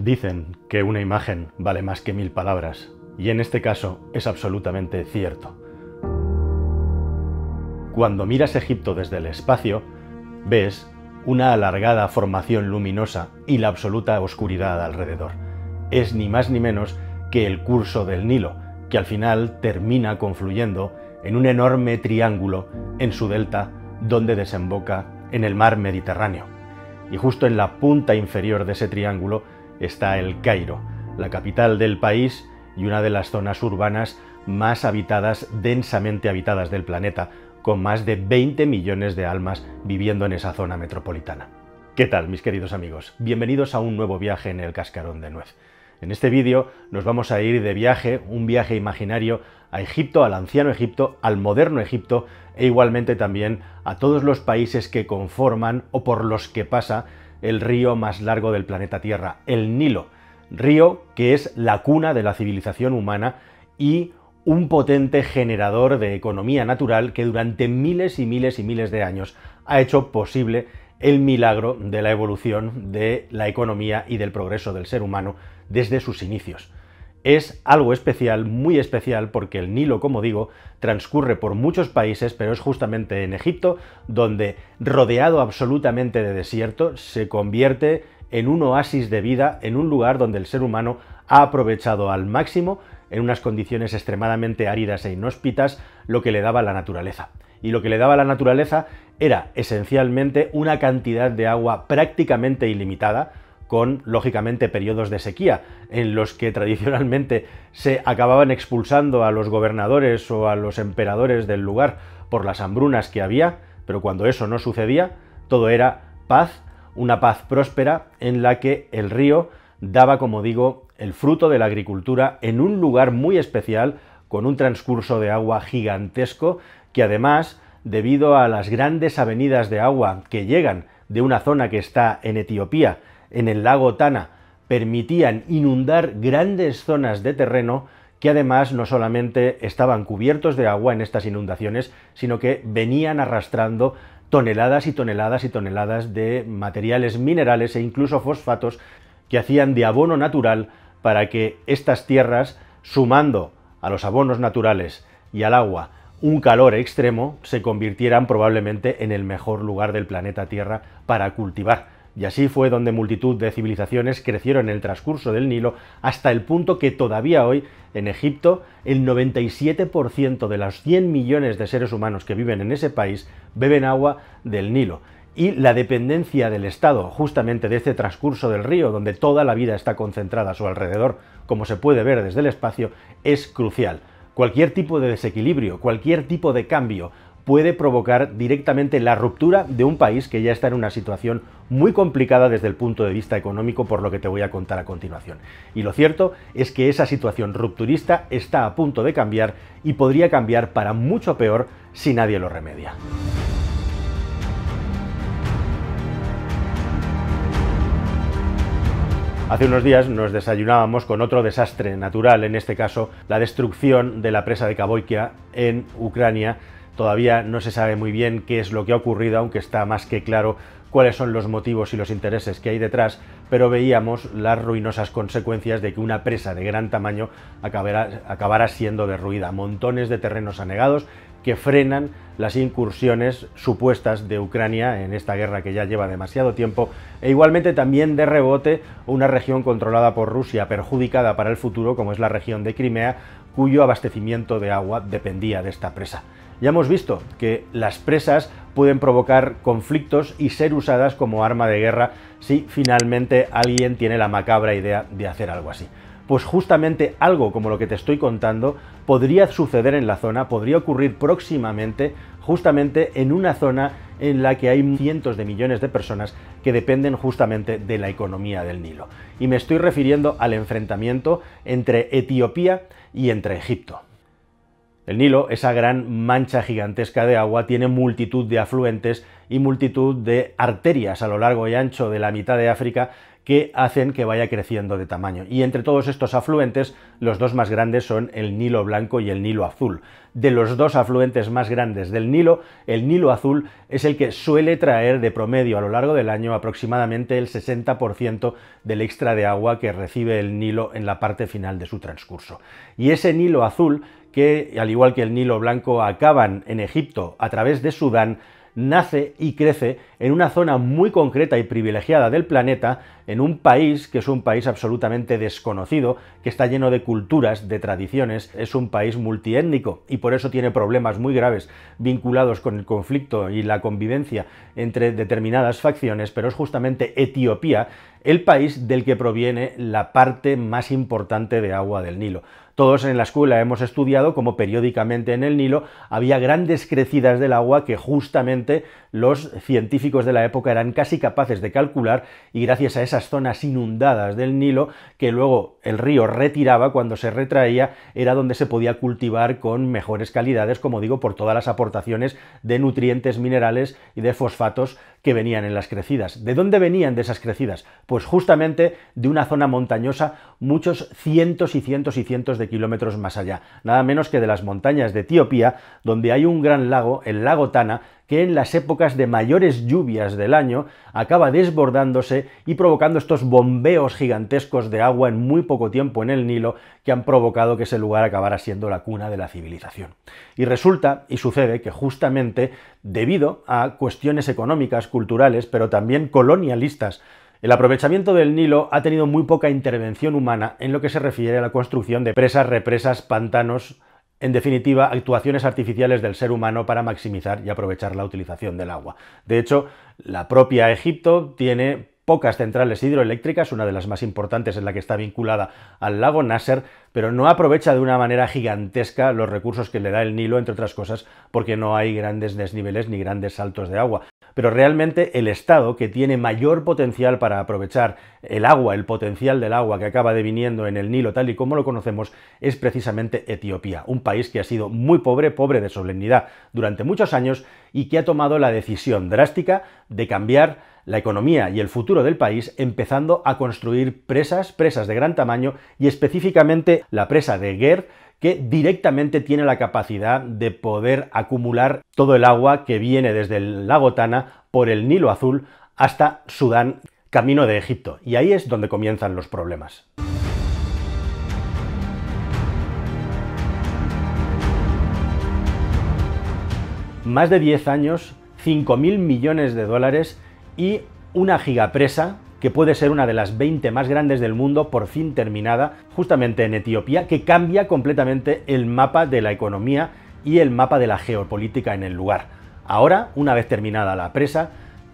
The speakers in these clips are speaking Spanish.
Dicen que una imagen vale más que mil palabras, y en este caso es absolutamente cierto. Cuando miras Egipto desde el espacio, ves una alargada formación luminosa y la absoluta oscuridad alrededor. Es ni más ni menos que el curso del Nilo, que al final termina confluyendo en un enorme triángulo en su delta donde desemboca en el mar Mediterráneo. Y justo en la punta inferior de ese triángulo está el Cairo, la capital del país y una de las zonas urbanas más habitadas, densamente habitadas del planeta, con más de 20 millones de almas viviendo en esa zona metropolitana. ¿Qué tal, mis queridos amigos? Bienvenidos a un nuevo viaje en el cascarón de nuez. En este vídeo nos vamos a ir de viaje, un viaje imaginario, a Egipto, al anciano Egipto, al moderno Egipto e igualmente también a todos los países que conforman o por los que pasa el río más largo del planeta Tierra, el Nilo, río que es la cuna de la civilización humana y un potente generador de economía natural que durante miles y miles y miles de años ha hecho posible el milagro de la evolución de la economía y del progreso del ser humano desde sus inicios es algo especial, muy especial, porque el Nilo, como digo, transcurre por muchos países, pero es justamente en Egipto donde, rodeado absolutamente de desierto, se convierte en un oasis de vida, en un lugar donde el ser humano ha aprovechado al máximo, en unas condiciones extremadamente áridas e inhóspitas, lo que le daba la naturaleza. Y lo que le daba la naturaleza era esencialmente una cantidad de agua prácticamente ilimitada, con, lógicamente, periodos de sequía, en los que tradicionalmente se acababan expulsando a los gobernadores o a los emperadores del lugar por las hambrunas que había, pero cuando eso no sucedía, todo era paz, una paz próspera en la que el río daba, como digo, el fruto de la agricultura en un lugar muy especial, con un transcurso de agua gigantesco, que además, debido a las grandes avenidas de agua que llegan de una zona que está en Etiopía, en el lago Tana permitían inundar grandes zonas de terreno que además no solamente estaban cubiertos de agua en estas inundaciones, sino que venían arrastrando toneladas y toneladas y toneladas de materiales minerales e incluso fosfatos que hacían de abono natural para que estas tierras, sumando a los abonos naturales y al agua, un calor extremo, se convirtieran probablemente en el mejor lugar del planeta Tierra para cultivar. Y así fue donde multitud de civilizaciones crecieron en el transcurso del Nilo hasta el punto que todavía hoy, en Egipto, el 97% de los 100 millones de seres humanos que viven en ese país beben agua del Nilo. Y la dependencia del Estado, justamente de este transcurso del río, donde toda la vida está concentrada a su alrededor, como se puede ver desde el espacio, es crucial. Cualquier tipo de desequilibrio, cualquier tipo de cambio, puede provocar directamente la ruptura de un país que ya está en una situación muy complicada desde el punto de vista económico, por lo que te voy a contar a continuación. Y lo cierto es que esa situación rupturista está a punto de cambiar y podría cambiar para mucho peor si nadie lo remedia. Hace unos días nos desayunábamos con otro desastre natural, en este caso la destrucción de la presa de Kaboikia en Ucrania, Todavía no se sabe muy bien qué es lo que ha ocurrido, aunque está más que claro cuáles son los motivos y los intereses que hay detrás, pero veíamos las ruinosas consecuencias de que una presa de gran tamaño acabara, siendo derruida. Montones de terrenos anegados que frenan las incursiones supuestas de Ucrania en esta guerra que ya lleva demasiado tiempo e igualmente también de rebote una región controlada por Rusia perjudicada para el futuro como es la región de Crimea cuyo abastecimiento de agua dependía de esta presa. Ya hemos visto que las presas pueden provocar conflictos y ser usadas como arma de guerra si finalmente alguien tiene la macabra idea de hacer algo así. Pues justamente algo como lo que te estoy contando podría suceder en la zona, podría ocurrir próximamente, justamente en una zona en la que hay cientos de millones de personas que dependen justamente de la economía del Nilo. Y me estoy refiriendo al enfrentamiento entre Etiopía y entre Egipto. El Nilo, esa gran mancha gigantesca de agua, tiene multitud de afluentes y multitud de arterias a lo largo y ancho de la mitad de África que hacen que vaya creciendo de tamaño. Y entre todos estos afluentes, los dos más grandes son el Nilo Blanco y el Nilo Azul. De los dos afluentes más grandes del Nilo, el Nilo Azul es el que suele traer de promedio a lo largo del año aproximadamente el 60% del extra de agua que recibe el Nilo en la parte final de su transcurso. Y ese Nilo Azul, que al igual que el Nilo Blanco acaban en Egipto a través de Sudán, nace y crece en una zona muy concreta y privilegiada del planeta, en un país que es un país absolutamente desconocido, que está lleno de culturas, de tradiciones, es un país multiétnico y por eso tiene problemas muy graves vinculados con el conflicto y la convivencia entre determinadas facciones, pero es justamente Etiopía el país del que proviene la parte más importante de agua del Nilo. Todos en la escuela hemos estudiado cómo periódicamente en el Nilo había grandes crecidas del agua que justamente los científicos de la época eran casi capaces de calcular y gracias a esas zonas inundadas del Nilo que luego el río retiraba cuando se retraía era donde se podía cultivar con mejores calidades, como digo, por todas las aportaciones de nutrientes minerales y de fosfatos que venían en las crecidas. ¿De dónde venían de esas crecidas? Pues justamente de una zona montañosa muchos cientos y cientos y cientos de kilómetros más allá, nada menos que de las montañas de Etiopía, donde hay un gran lago, el lago Tana, que en las épocas de mayores lluvias del año acaba desbordándose y provocando estos bombeos gigantescos de agua en muy poco tiempo en el Nilo que han provocado que ese lugar acabara siendo la cuna de la civilización. Y resulta y sucede que justamente debido a cuestiones económicas, culturales, pero también colonialistas, el aprovechamiento del Nilo ha tenido muy poca intervención humana en lo que se refiere a la construcción de presas, represas, pantanos, en definitiva, actuaciones artificiales del ser humano para maximizar y aprovechar la utilización del agua. De hecho, la propia Egipto tiene pocas centrales hidroeléctricas, una de las más importantes en la que está vinculada al lago Nasser, pero no aprovecha de una manera gigantesca los recursos que le da el Nilo, entre otras cosas, porque no hay grandes desniveles ni grandes saltos de agua pero realmente el Estado, que tiene mayor potencial para aprovechar el agua, el potencial del agua que acaba de viniendo en el Nilo tal y como lo conocemos, es precisamente Etiopía, un país que ha sido muy pobre, pobre de solemnidad durante muchos años y que ha tomado la decisión drástica de cambiar la economía y el futuro del país empezando a construir presas, presas de gran tamaño y específicamente la presa de Ger, que directamente tiene la capacidad de poder acumular todo el agua que viene desde el lago Tana por el Nilo Azul hasta Sudán, camino de Egipto. Y ahí es donde comienzan los problemas. Más de 10 años, 5.000 millones de dólares y una gigapresa que puede ser una de las 20 más grandes del mundo, por fin terminada, justamente en Etiopía, que cambia completamente el mapa de la economía y el mapa de la geopolítica en el lugar. Ahora, una vez terminada la presa,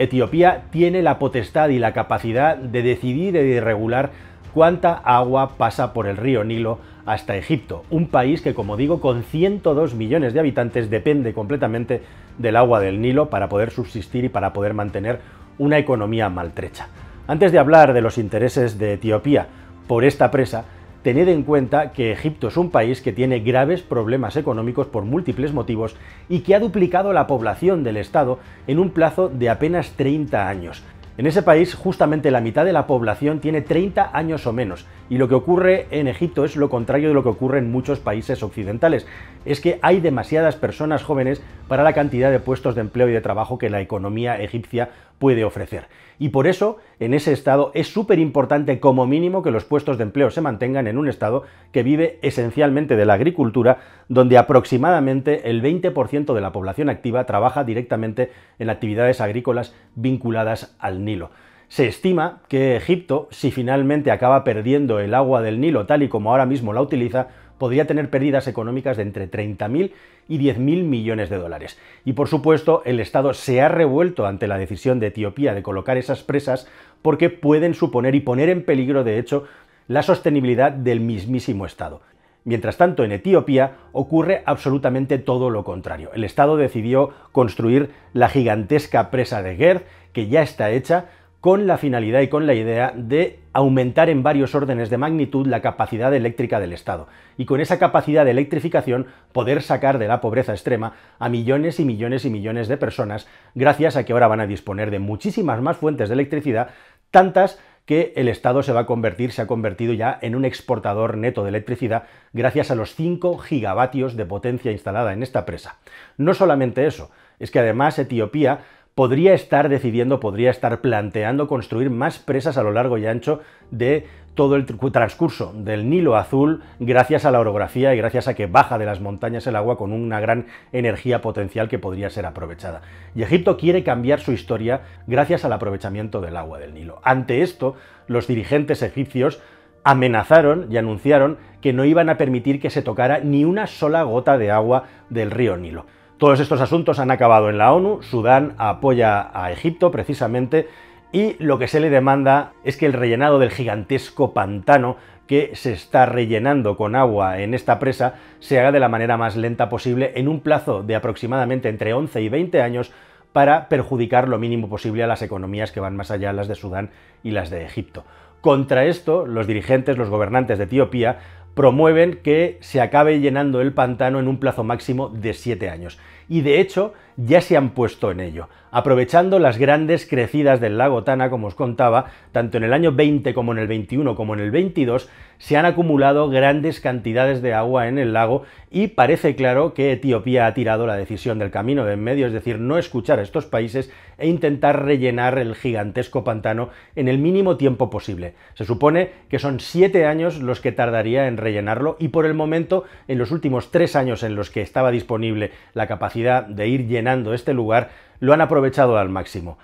Etiopía tiene la potestad y la capacidad de decidir y regular cuánta agua pasa por el río Nilo hasta Egipto, un país que, como digo, con 102 millones de habitantes depende completamente del agua del Nilo para poder subsistir y para poder mantener una economía maltrecha. Antes de hablar de los intereses de Etiopía por esta presa, tened en cuenta que Egipto es un país que tiene graves problemas económicos por múltiples motivos y que ha duplicado la población del Estado en un plazo de apenas 30 años. En ese país justamente la mitad de la población tiene 30 años o menos y lo que ocurre en Egipto es lo contrario de lo que ocurre en muchos países occidentales. Es que hay demasiadas personas jóvenes para la cantidad de puestos de empleo y de trabajo que la economía egipcia puede ofrecer. Y por eso, en ese estado, es súper importante como mínimo que los puestos de empleo se mantengan en un estado que vive esencialmente de la agricultura, donde aproximadamente el 20% de la población activa trabaja directamente en actividades agrícolas vinculadas al Nilo. Se estima que Egipto, si finalmente acaba perdiendo el agua del Nilo tal y como ahora mismo la utiliza, podría tener pérdidas económicas de entre 30.000 y 10.000 millones de dólares. Y por supuesto, el Estado se ha revuelto ante la decisión de Etiopía de colocar esas presas porque pueden suponer y poner en peligro, de hecho, la sostenibilidad del mismísimo Estado. Mientras tanto, en Etiopía ocurre absolutamente todo lo contrario. El Estado decidió construir la gigantesca presa de Gerd, que ya está hecha, con la finalidad y con la idea de aumentar en varios órdenes de magnitud la capacidad eléctrica del Estado y con esa capacidad de electrificación poder sacar de la pobreza extrema a millones y millones y millones de personas gracias a que ahora van a disponer de muchísimas más fuentes de electricidad, tantas que el Estado se va a convertir, se ha convertido ya en un exportador neto de electricidad gracias a los 5 gigavatios de potencia instalada en esta presa. No solamente eso, es que además Etiopía podría estar decidiendo, podría estar planteando construir más presas a lo largo y ancho de todo el transcurso del Nilo Azul gracias a la orografía y gracias a que baja de las montañas el agua con una gran energía potencial que podría ser aprovechada. Y Egipto quiere cambiar su historia gracias al aprovechamiento del agua del Nilo. Ante esto, los dirigentes egipcios amenazaron y anunciaron que no iban a permitir que se tocara ni una sola gota de agua del río Nilo. Todos estos asuntos han acabado en la ONU, Sudán apoya a Egipto precisamente y lo que se le demanda es que el rellenado del gigantesco pantano que se está rellenando con agua en esta presa se haga de la manera más lenta posible en un plazo de aproximadamente entre 11 y 20 años para perjudicar lo mínimo posible a las economías que van más allá, las de Sudán y las de Egipto. Contra esto, los dirigentes, los gobernantes de Etiopía, promueven que se acabe llenando el pantano en un plazo máximo de 7 años. Y de hecho, ya se han puesto en ello aprovechando las grandes crecidas del lago Tana, como os contaba, tanto en el año 20 como en el 21 como en el 22, se han acumulado grandes cantidades de agua en el lago y parece claro que Etiopía ha tirado la decisión del camino de en medio, es decir, no escuchar a estos países e intentar rellenar el gigantesco pantano en el mínimo tiempo posible. Se supone que son siete años los que tardaría en rellenarlo y por el momento, en los últimos tres años en los que estaba disponible la capacidad de ir llenando este lugar, lo han aprovechado al máximo.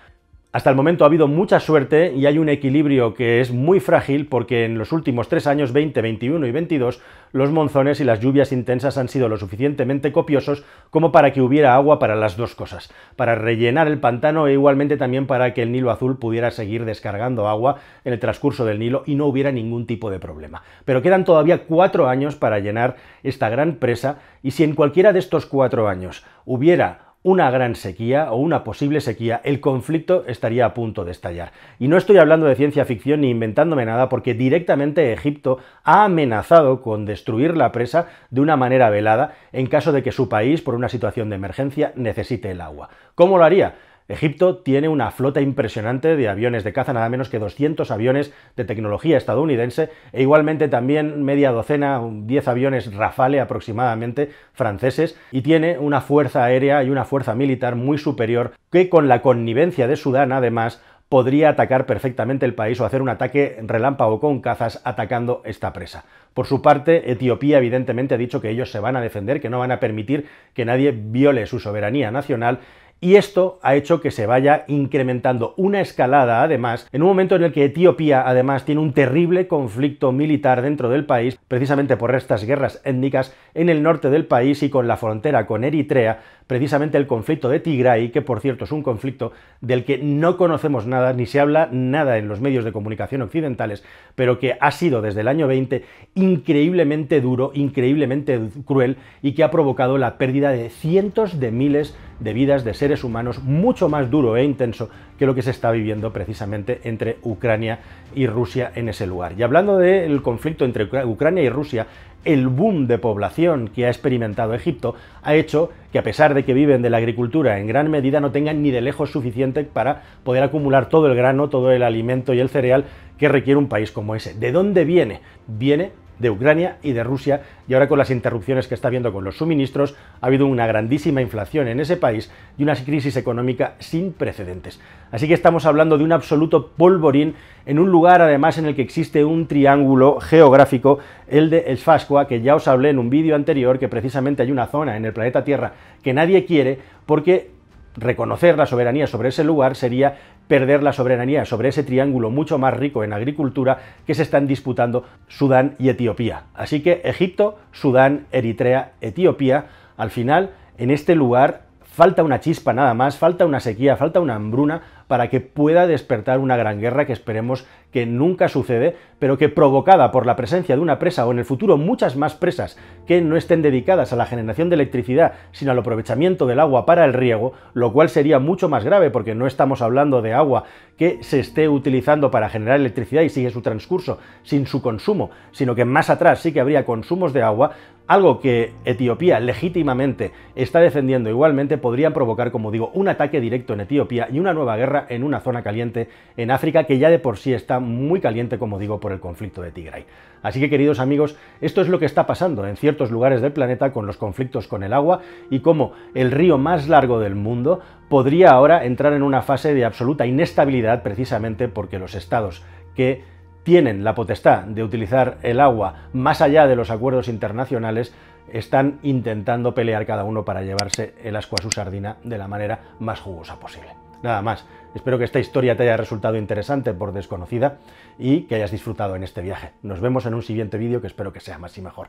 Hasta el momento ha habido mucha suerte y hay un equilibrio que es muy frágil porque en los últimos tres años, 20, 21 y 22, los monzones y las lluvias intensas han sido lo suficientemente copiosos como para que hubiera agua para las dos cosas, para rellenar el pantano e igualmente también para que el Nilo Azul pudiera seguir descargando agua en el transcurso del Nilo y no hubiera ningún tipo de problema. Pero quedan todavía cuatro años para llenar esta gran presa y si en cualquiera de estos cuatro años hubiera una gran sequía o una posible sequía, el conflicto estaría a punto de estallar. Y no estoy hablando de ciencia ficción ni inventándome nada, porque directamente Egipto ha amenazado con destruir la presa de una manera velada en caso de que su país, por una situación de emergencia, necesite el agua. ¿Cómo lo haría? Egipto tiene una flota impresionante de aviones de caza, nada menos que 200 aviones de tecnología estadounidense e igualmente también media docena, 10 aviones Rafale aproximadamente franceses y tiene una fuerza aérea y una fuerza militar muy superior que con la connivencia de Sudán además podría atacar perfectamente el país o hacer un ataque relámpago con cazas atacando esta presa. Por su parte, Etiopía evidentemente ha dicho que ellos se van a defender, que no van a permitir que nadie viole su soberanía nacional y esto ha hecho que se vaya incrementando una escalada, además, en un momento en el que Etiopía, además, tiene un terrible conflicto militar dentro del país, precisamente por estas guerras étnicas en el norte del país y con la frontera con Eritrea, precisamente el conflicto de Tigray, que por cierto es un conflicto del que no conocemos nada, ni se habla nada en los medios de comunicación occidentales, pero que ha sido desde el año 20 increíblemente duro, increíblemente cruel y que ha provocado la pérdida de cientos de miles de de vidas de seres humanos mucho más duro e intenso que lo que se está viviendo precisamente entre Ucrania y Rusia en ese lugar. Y hablando del conflicto entre Ucrania y Rusia, el boom de población que ha experimentado Egipto ha hecho que a pesar de que viven de la agricultura en gran medida no tengan ni de lejos suficiente para poder acumular todo el grano, todo el alimento y el cereal que requiere un país como ese. ¿De dónde viene? Viene de Ucrania y de Rusia, y ahora con las interrupciones que está habiendo con los suministros, ha habido una grandísima inflación en ese país y una crisis económica sin precedentes. Así que estamos hablando de un absoluto polvorín en un lugar además en el que existe un triángulo geográfico, el de El Fascoa que ya os hablé en un vídeo anterior, que precisamente hay una zona en el planeta Tierra que nadie quiere porque reconocer la soberanía sobre ese lugar sería perder la soberanía sobre ese triángulo mucho más rico en agricultura que se están disputando Sudán y Etiopía. Así que Egipto, Sudán, Eritrea, Etiopía, al final en este lugar falta una chispa nada más, falta una sequía, falta una hambruna para que pueda despertar una gran guerra que esperemos que nunca sucede, pero que provocada por la presencia de una presa o en el futuro muchas más presas que no estén dedicadas a la generación de electricidad, sino al aprovechamiento del agua para el riego, lo cual sería mucho más grave porque no estamos hablando de agua que se esté utilizando para generar electricidad y sigue su transcurso sin su consumo, sino que más atrás sí que habría consumos de agua, algo que Etiopía legítimamente está defendiendo igualmente, podrían provocar, como digo, un ataque directo en Etiopía y una nueva guerra en una zona caliente en África que ya de por sí está muy caliente, como digo, por el conflicto de Tigray. Así que, queridos amigos, esto es lo que está pasando en ciertos lugares del planeta con los conflictos con el agua y cómo el río más largo del mundo podría ahora entrar en una fase de absoluta inestabilidad precisamente porque los estados que tienen la potestad de utilizar el agua más allá de los acuerdos internacionales, están intentando pelear cada uno para llevarse el asco a su sardina de la manera más jugosa posible. Nada más, espero que esta historia te haya resultado interesante por desconocida y que hayas disfrutado en este viaje. Nos vemos en un siguiente vídeo que espero que sea más y mejor.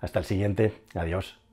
Hasta el siguiente, adiós.